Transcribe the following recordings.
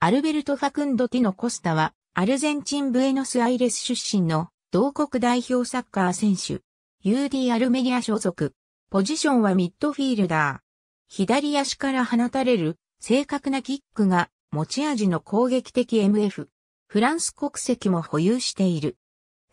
アルベルト・ファクンド・ティノ・コスタは、アルゼンチン・ブエノス・アイレス出身の、同国代表サッカー選手。UD アルメリア所属。ポジションはミッドフィールダー。左足から放たれる、正確なキックが、持ち味の攻撃的 MF。フランス国籍も保有している。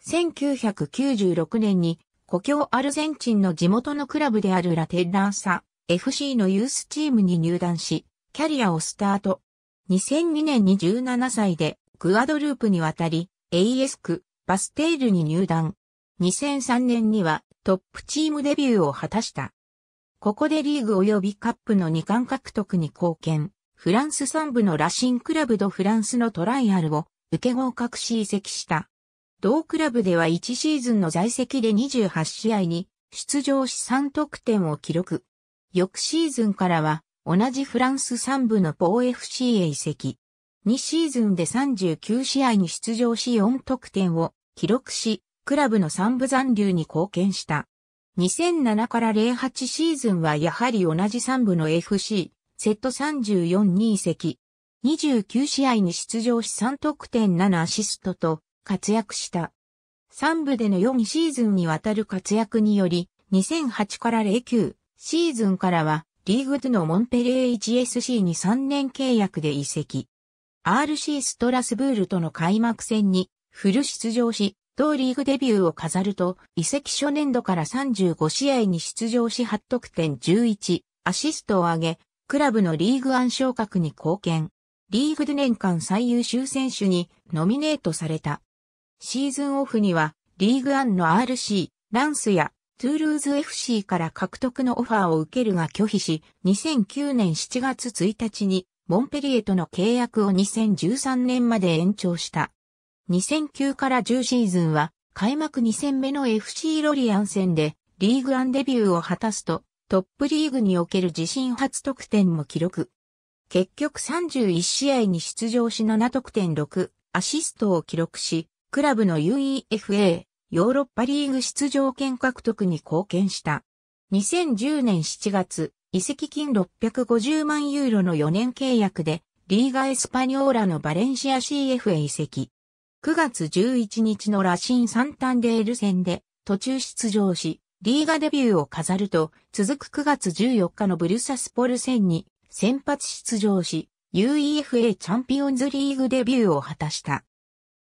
1996年に、故郷アルゼンチンの地元のクラブであるラテッラーサ FC のユースチームに入団し、キャリアをスタート。2002年に17歳でグアドループに渡り、AS 区バステールに入団。2003年にはトップチームデビューを果たした。ここでリーグ及びカップの2冠獲得に貢献。フランス3部のラシンクラブドフランスのトライアルを受け合格し移籍した。同クラブでは1シーズンの在籍で28試合に出場し3得点を記録。翌シーズンからは同じフランス3部のポー FC へ移籍。2シーズンで39試合に出場し4得点を記録し、クラブの3部残留に貢献した。2007から08シーズンはやはり同じ3部の FC、セット34に移籍。29試合に出場し3得点7アシストと活躍した。3部での4シーズンにわたる活躍により、2008から09シーズンからはリーグ2のモンペレー 1SC に3年契約で移籍。RC ストラスブールとの開幕戦にフル出場し、同リーグデビューを飾ると、移籍初年度から35試合に出場し8得点11、アシストを上げ、クラブのリーグ暗昇格に貢献。リーグで年間最優秀選手にノミネートされた。シーズンオフには、リーグアンの RC、ランスやトゥールーズ FC から獲得のオファーを受けるが拒否し、2009年7月1日にモンペリエとの契約を2013年まで延長した。2009から10シーズンは開幕2戦目の FC ロリアン戦でリーグアンデビューを果たすとトップリーグにおける自身初得点も記録。結局31試合に出場し7得点6アシストを記録し、クラブの UEFA ヨーロッパリーグ出場権獲得に貢献した。2010年7月、移籍金650万ユーロの4年契約で、リーガエスパニョーラのバレンシア CF へ移籍。9月11日のラシン・サンタンデール戦で途中出場し、リーガデビューを飾ると、続く9月14日のブルサスポル戦に先発出場し、UEFA チャンピオンズリーグデビューを果たした。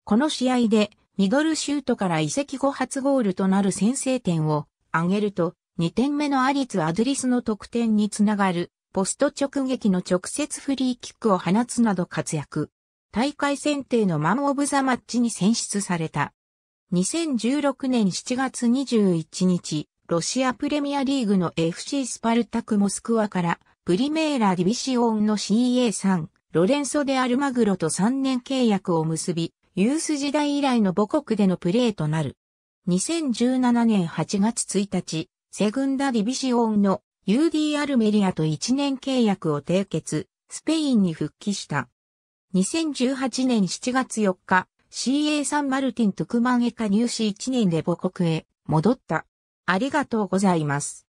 この試合でミドルシュートから移籍後初ゴールとなる先制点を挙げると、2点目のアリツ・アドリスの得点につながる、ポスト直撃の直接フリーキックを放つなど活躍。大会選定のマン・オブ・ザ・マッチに選出された。2016年7月21日、ロシアプレミアリーグの FC スパルタク・モスクワから、プリメーラ・ディビシオンの CA3、ロレンソ・デ・アルマグロと3年契約を結び、ユース時代以来の母国でのプレーとなる。2017年8月1日、セグンダディビシオンの UD アルメリアと1年契約を締結、スペインに復帰した。2018年7月4日、CA サンマルティン・トゥクマンへ加入試1年で母国へ戻った。ありがとうございます。